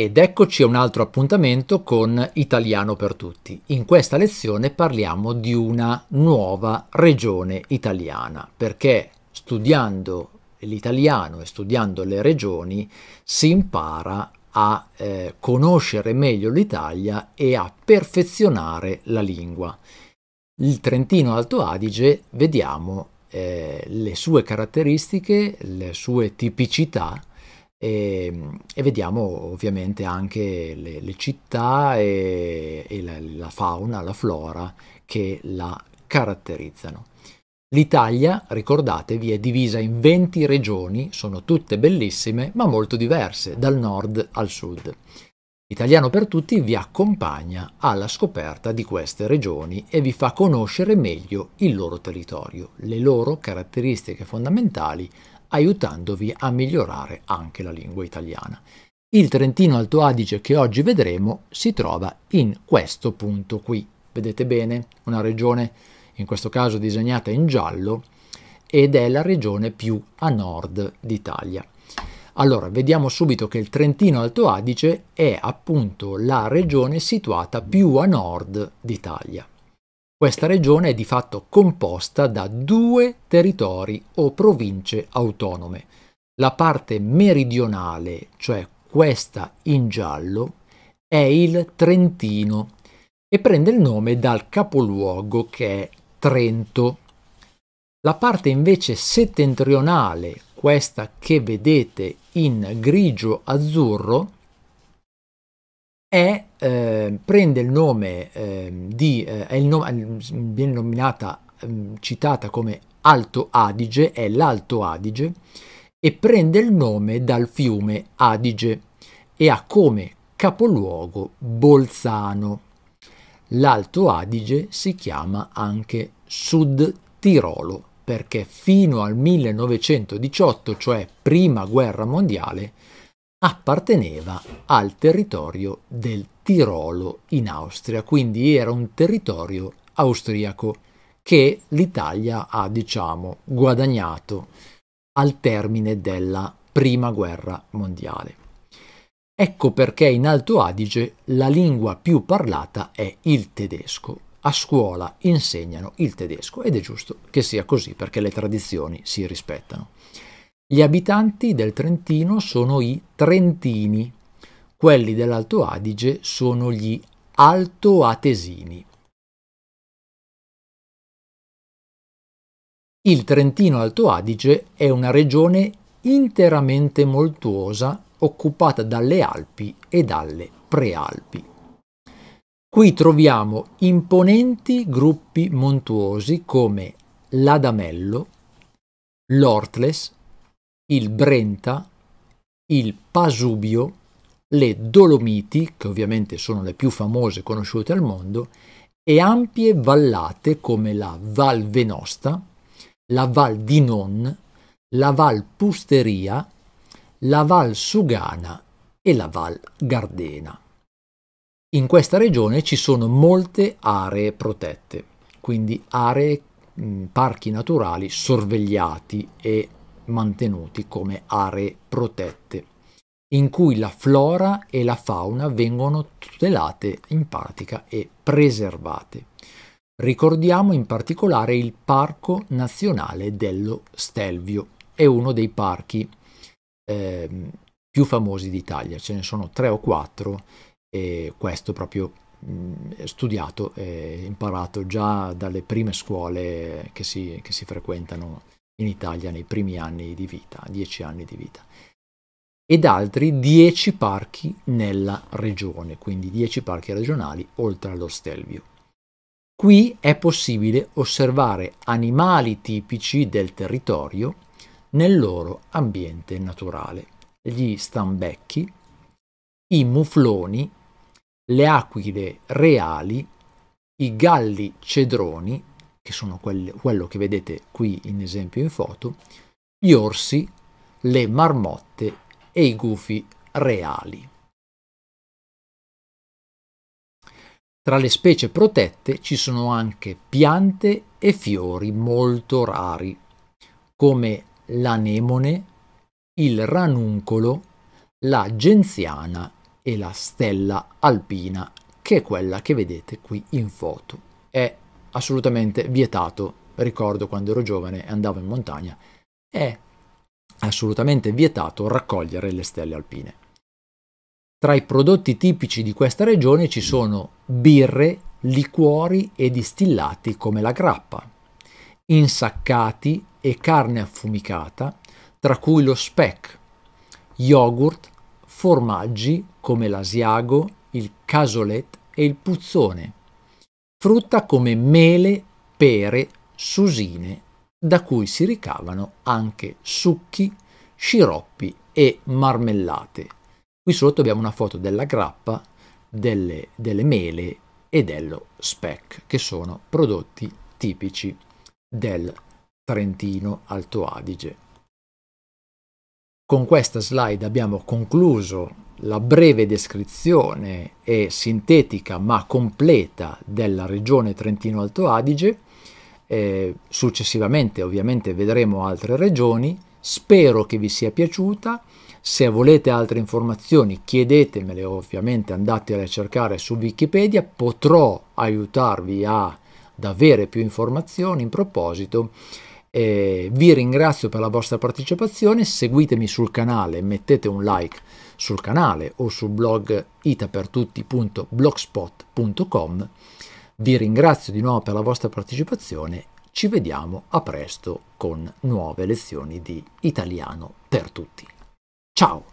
Ed eccoci a un altro appuntamento con Italiano per tutti. In questa lezione parliamo di una nuova regione italiana, perché studiando l'italiano e studiando le regioni si impara a eh, conoscere meglio l'Italia e a perfezionare la lingua. Il Trentino Alto Adige vediamo eh, le sue caratteristiche, le sue tipicità e, ehm, e, vediamo ovviamente anche le, le città e, e la, la, fauna, la flora che la caratterizzano. L'Italia, ricordatevi, è divisa in 20 regioni, sono tutte bellissime ma molto diverse, dal nord al sud. Italiano per tutti vi accompagna alla scoperta di queste regioni e vi fa conoscere meglio il loro territorio, le loro caratteristiche fondamentali, aiutandovi a migliorare anche la lingua italiana. Il Trentino Alto Adige che oggi vedremo si trova in questo punto qui. Vedete bene? Una regione, in questo caso disegnata in giallo, ed è la regione più a nord d'Italia. Allora, vediamo subito che il Trentino Alto Adige è appunto la regione situata più a nord d'Italia. Questa regione è di fatto composta da due territori o province autonome. La parte meridionale, cioè questa in giallo, è il Trentino e prende il nome dal capoluogo che è Trento. La parte invece settentrionale, questa che vedete in grigio-azzurro, è, eh, prende il nome ehm, eh, di, è il nom- viene nominata, ehm, citata come Alto Adige, è l'Alto Adige, e prende il nome dal fiume Adige e ha come capoluogo Bolzano. L'Alto Adige si chiama anche Sud Tirolo perché fino al 1918, cioè prima guerra mondiale, apparteneva al territorio del Tirolo in Austria, quindi era un territorio austriaco che l'Italia ha, diciamo, guadagnato al termine della Prima Guerra Mondiale. Ecco perché in Alto Adige la lingua più parlata è il tedesco. A scuola insegnano il tedesco ed è giusto che sia così perché le tradizioni si rispettano. Gli abitanti del Trentino sono i Trentini, quelli dell'Alto Adige sono gli Altoatesini. Il Trentino Alto Adige è una regione interamente montuosa occupata dalle Alpi e dalle Prealpi. Qui troviamo imponenti gruppi montuosi come l'Adamello, l'Ortles, il Brenta, il Pasubio, le Dolomiti, che ovviamente sono le più famose conosciute al mondo, e ampie vallate come la Val Venosta, la Val Dinon, la Val Pusteria, la Val Sugana e la Val Gardena. In questa regione ci sono molte aree protette, quindi aree, mh, parchi naturali sorvegliati e mantenuti come aree protette, in cui la flora e la fauna vengono tutelate in pratica e preservate. Ricordiamo in particolare il Parco Nazionale dello Stelvio, è uno dei parchi eh, più famosi d'Italia, ce ne sono tre o quattro e questo proprio mm, studiato e imparato già dalle prime scuole che si, che si frequentano in Italia nei primi anni di vita, 10 anni di vita, ed altri 10 parchi nella regione, quindi 10 parchi regionali oltre allo Stelvio. Qui è possibile osservare animali tipici del territorio nel loro ambiente naturale, gli stambecchi, i mufloni, le aquile reali, i galli cedroni che sono quelle, quello che vedete qui in esempio in foto, gli orsi, le marmotte e i gufi reali. Tra le specie protette ci sono anche piante e fiori molto rari, come l'anemone, il ranuncolo, la genziana e la stella alpina, che è quella che vedete qui in foto. È assolutamente vietato. Ricordo quando ero giovane e andavo in montagna, è assolutamente vietato raccogliere le stelle alpine. Tra i prodotti tipici di questa regione ci sono birre, liquori e distillati come la grappa, insaccati e carne affumicata, tra cui lo speck, yogurt, formaggi come l'asiago, il casolet e il puzzone, frutta come mele, pere, susine, da cui si ricavano anche succhi, sciroppi e marmellate. Qui sotto abbiamo una foto della grappa, delle, delle mele e dello speck, che sono prodotti tipici del Trentino Alto Adige. Con questa slide abbiamo concluso la breve descrizione e sintetica ma completa della regione Trentino-Alto Adige. Eh, successivamente ovviamente vedremo altre regioni. Spero che vi sia piaciuta. Se volete altre informazioni chiedetemele, ovviamente andatele a cercare su Wikipedia, potrò aiutarvi ad avere più informazioni in proposito. Eh, vi ringrazio per la vostra partecipazione, seguitemi sul canale, mettete un like sul canale o sul blog itapertutti.blogspot.com. Vi ringrazio di nuovo per la vostra partecipazione, ci vediamo a presto con nuove lezioni di italiano per tutti. Ciao!